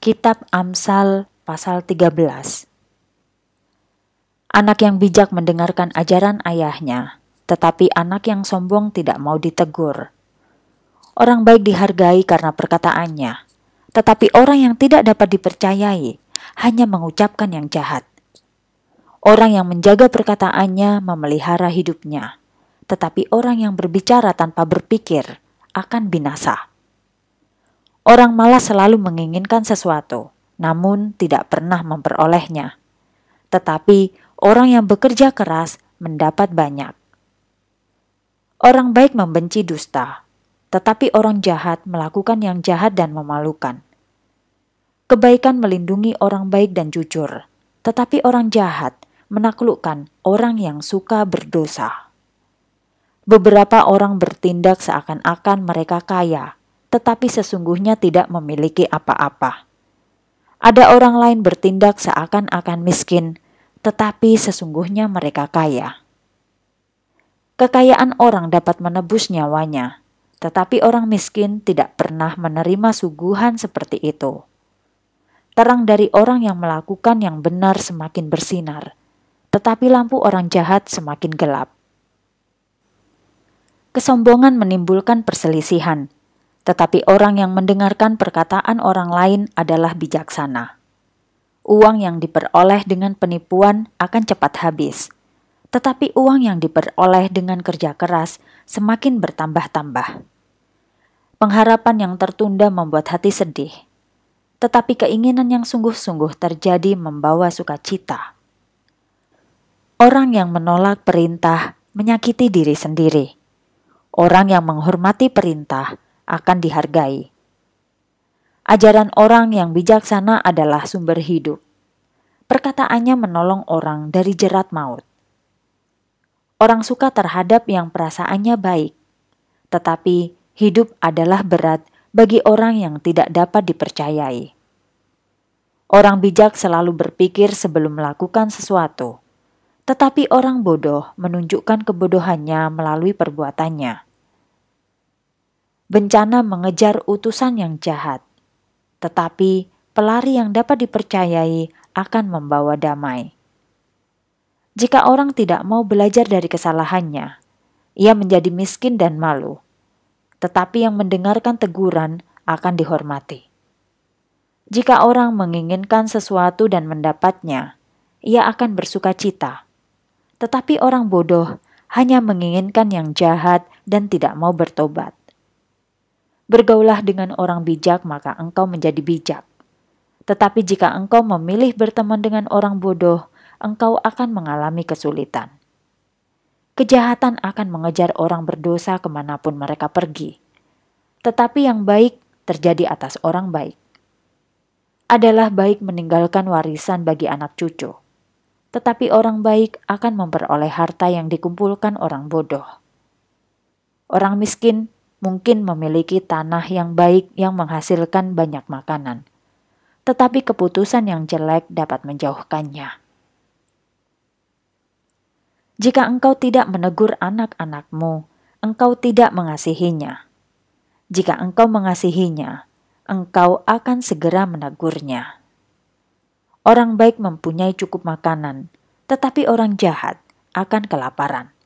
Kitab Amsal pasal 13. Anak yang bijak mendengarkan ajaran ayahnya, tetapi anak yang sombong tidak mau ditegur. Orang baik dihargai karena perkataannya, tetapi orang yang tidak dapat dipercayai hanya mengucapkan yang jahat. Orang yang menjaga perkataannya memelihara hidupnya, tetapi orang yang berbicara tanpa berpikir akan binasa. Orang malas selalu menginginkan sesuatu, namun tidak pernah memperolehnya. Tetapi orang yang bekerja keras mendapat banyak. Orang baik membenci dusta, tetapi orang jahat melakukan yang jahat dan memalukan. Kebaikan melindungi orang baik dan jujur, tetapi orang jahat menaklukkan orang yang suka berdosa. Beberapa orang bertindak seakan-akan mereka kaya, tetapi sesungguhnya tidak memiliki apa-apa. Ada orang lain bertindak seakan-akan miskin, tetapi sesungguhnya mereka kaya. Kekayaan orang dapat menebus nyawanya, tetapi orang miskin tidak pernah menerima suguhan seperti itu. Terang dari orang yang melakukan yang benar semakin bersinar, tetapi lampu orang jahat semakin gelap. Kesombongan menimbulkan perselisihan, tetapi orang yang mendengarkan perkataan orang lain adalah bijaksana. Uang yang diperoleh dengan penipuan akan cepat habis, tetapi uang yang diperoleh dengan kerja keras semakin bertambah-tambah. Pengharapan yang tertunda membuat hati sedih, tetapi keinginan yang sungguh-sungguh terjadi membawa sukacita. Orang yang menolak perintah menyakiti diri sendiri. Orang yang menghormati perintah akan dihargai. Ajaran orang yang bijaksana adalah sumber hidup. Perkataannya menolong orang dari jerat maut. Orang suka terhadap yang perasaannya baik, tetapi hidup adalah berat bagi orang yang tidak dapat dipercayai. Orang bijak selalu berpikir sebelum melakukan sesuatu, tetapi orang bodoh menunjukkan kebodohannya melalui perbuatannya bencana mengejar utusan yang jahat, tetapi pelari yang dapat dipercayai akan membawa damai. Jika orang tidak mau belajar dari kesalahannya, ia menjadi miskin dan malu, tetapi yang mendengarkan teguran akan dihormati. Jika orang menginginkan sesuatu dan mendapatnya, ia akan bersuka cita. Tetapi orang bodoh hanya menginginkan yang jahat dan tidak mau bertobat. Bergaulah dengan orang bijak, maka engkau menjadi bijak. Tetapi jika engkau memilih berteman dengan orang bodoh, engkau akan mengalami kesulitan. Kejahatan akan mengejar orang berdosa kemanapun mereka pergi, tetapi yang baik terjadi atas orang baik. Adalah baik meninggalkan warisan bagi anak cucu, tetapi orang baik akan memperoleh harta yang dikumpulkan orang bodoh. Orang miskin mungkin memiliki tanah yang baik yang menghasilkan banyak makanan, tetapi keputusan yang jelek dapat menjauhkannya. Jika engkau tidak menegur anak-anakmu, engkau tidak mengasihinya. Jika engkau mengasihinya, engkau akan segera menegurnya. Orang baik mempunyai cukup makanan, tetapi orang jahat akan kelaparan.